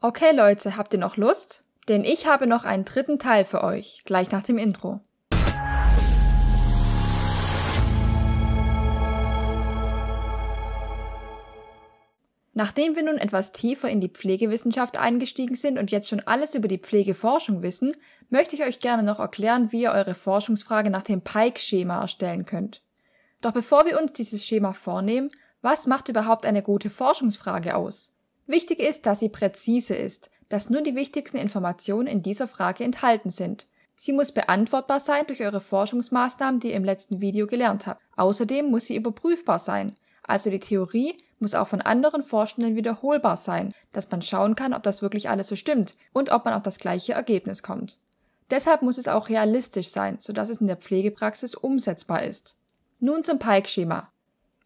Okay Leute, habt ihr noch Lust? Denn ich habe noch einen dritten Teil für euch, gleich nach dem Intro. Nachdem wir nun etwas tiefer in die Pflegewissenschaft eingestiegen sind und jetzt schon alles über die Pflegeforschung wissen, möchte ich euch gerne noch erklären, wie ihr eure Forschungsfrage nach dem Pike-Schema erstellen könnt. Doch bevor wir uns dieses Schema vornehmen, was macht überhaupt eine gute Forschungsfrage aus? Wichtig ist, dass sie präzise ist, dass nur die wichtigsten Informationen in dieser Frage enthalten sind. Sie muss beantwortbar sein durch eure Forschungsmaßnahmen, die ihr im letzten Video gelernt habt. Außerdem muss sie überprüfbar sein. Also die Theorie muss auch von anderen Forschenden wiederholbar sein, dass man schauen kann, ob das wirklich alles so stimmt und ob man auf das gleiche Ergebnis kommt. Deshalb muss es auch realistisch sein, sodass es in der Pflegepraxis umsetzbar ist. Nun zum Pike-Schema.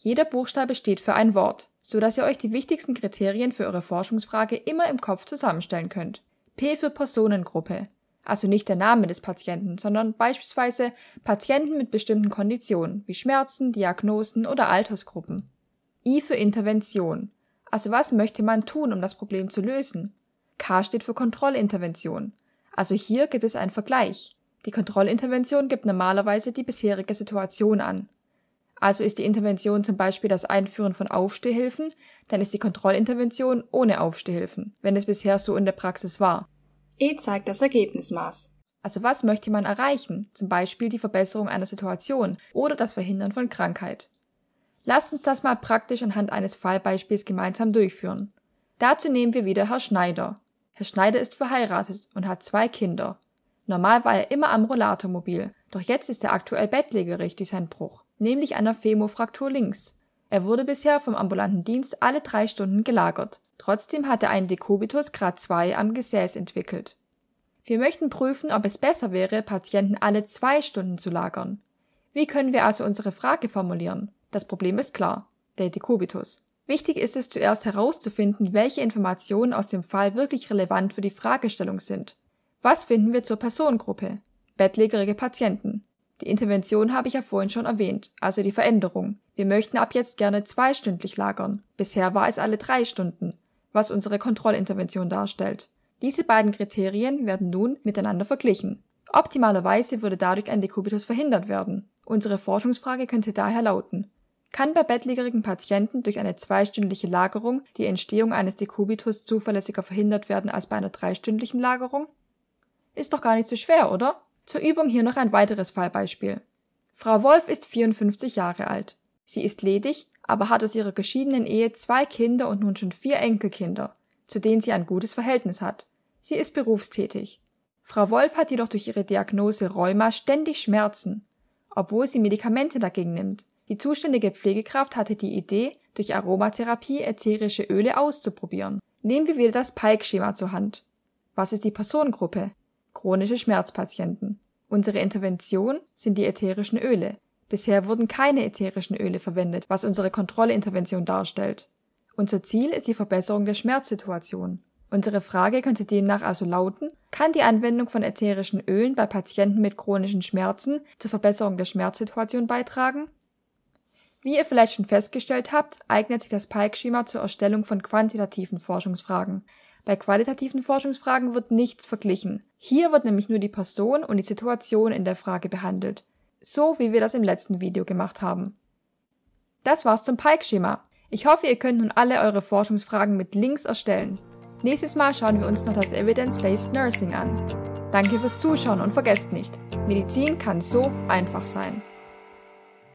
Jeder Buchstabe steht für ein Wort, so dass ihr euch die wichtigsten Kriterien für eure Forschungsfrage immer im Kopf zusammenstellen könnt. P für Personengruppe, also nicht der Name des Patienten, sondern beispielsweise Patienten mit bestimmten Konditionen wie Schmerzen, Diagnosen oder Altersgruppen. I für Intervention, also was möchte man tun, um das Problem zu lösen? K steht für Kontrollintervention, also hier gibt es einen Vergleich. Die Kontrollintervention gibt normalerweise die bisherige Situation an. Also ist die Intervention zum Beispiel das Einführen von Aufstehhilfen, dann ist die Kontrollintervention ohne Aufstehhilfen, wenn es bisher so in der Praxis war. E zeigt das Ergebnismaß. Also was möchte man erreichen? Zum Beispiel die Verbesserung einer Situation oder das Verhindern von Krankheit. Lasst uns das mal praktisch anhand eines Fallbeispiels gemeinsam durchführen. Dazu nehmen wir wieder Herr Schneider. Herr Schneider ist verheiratet und hat zwei Kinder. Normal war er immer am Rollatormobil, doch jetzt ist er aktuell bettlägerig durch seinen Bruch nämlich einer Femofraktur links. Er wurde bisher vom ambulanten Dienst alle drei Stunden gelagert. Trotzdem hat er einen Dekubitus Grad 2 am Gesäß entwickelt. Wir möchten prüfen, ob es besser wäre, Patienten alle zwei Stunden zu lagern. Wie können wir also unsere Frage formulieren? Das Problem ist klar. Der Dekubitus. Wichtig ist es zuerst herauszufinden, welche Informationen aus dem Fall wirklich relevant für die Fragestellung sind. Was finden wir zur Personengruppe? Bettlägerige Patienten. Die Intervention habe ich ja vorhin schon erwähnt, also die Veränderung. Wir möchten ab jetzt gerne zweistündlich lagern. Bisher war es alle drei Stunden, was unsere Kontrollintervention darstellt. Diese beiden Kriterien werden nun miteinander verglichen. Optimalerweise würde dadurch ein Dekubitus verhindert werden. Unsere Forschungsfrage könnte daher lauten, kann bei bettlägerigen Patienten durch eine zweistündliche Lagerung die Entstehung eines Dekubitus zuverlässiger verhindert werden als bei einer dreistündlichen Lagerung? Ist doch gar nicht so schwer, oder? Zur Übung hier noch ein weiteres Fallbeispiel. Frau Wolf ist 54 Jahre alt. Sie ist ledig, aber hat aus ihrer geschiedenen Ehe zwei Kinder und nun schon vier Enkelkinder, zu denen sie ein gutes Verhältnis hat. Sie ist berufstätig. Frau Wolf hat jedoch durch ihre Diagnose Rheuma ständig Schmerzen, obwohl sie Medikamente dagegen nimmt. Die zuständige Pflegekraft hatte die Idee, durch Aromatherapie ätherische Öle auszuprobieren. Nehmen wir wieder das Pike-Schema zur Hand. Was ist die Personengruppe? chronische Schmerzpatienten. Unsere Intervention sind die ätherischen Öle. Bisher wurden keine ätherischen Öle verwendet, was unsere Kontrollintervention darstellt. Unser Ziel ist die Verbesserung der Schmerzsituation. Unsere Frage könnte demnach also lauten, kann die Anwendung von ätherischen Ölen bei Patienten mit chronischen Schmerzen zur Verbesserung der Schmerzsituation beitragen? Wie ihr vielleicht schon festgestellt habt, eignet sich das Pike-Schema zur Erstellung von quantitativen Forschungsfragen. Bei qualitativen Forschungsfragen wird nichts verglichen. Hier wird nämlich nur die Person und die Situation in der Frage behandelt. So wie wir das im letzten Video gemacht haben. Das war's zum Pike-Schema. Ich hoffe, ihr könnt nun alle eure Forschungsfragen mit Links erstellen. Nächstes Mal schauen wir uns noch das Evidence-Based Nursing an. Danke fürs Zuschauen und vergesst nicht, Medizin kann so einfach sein.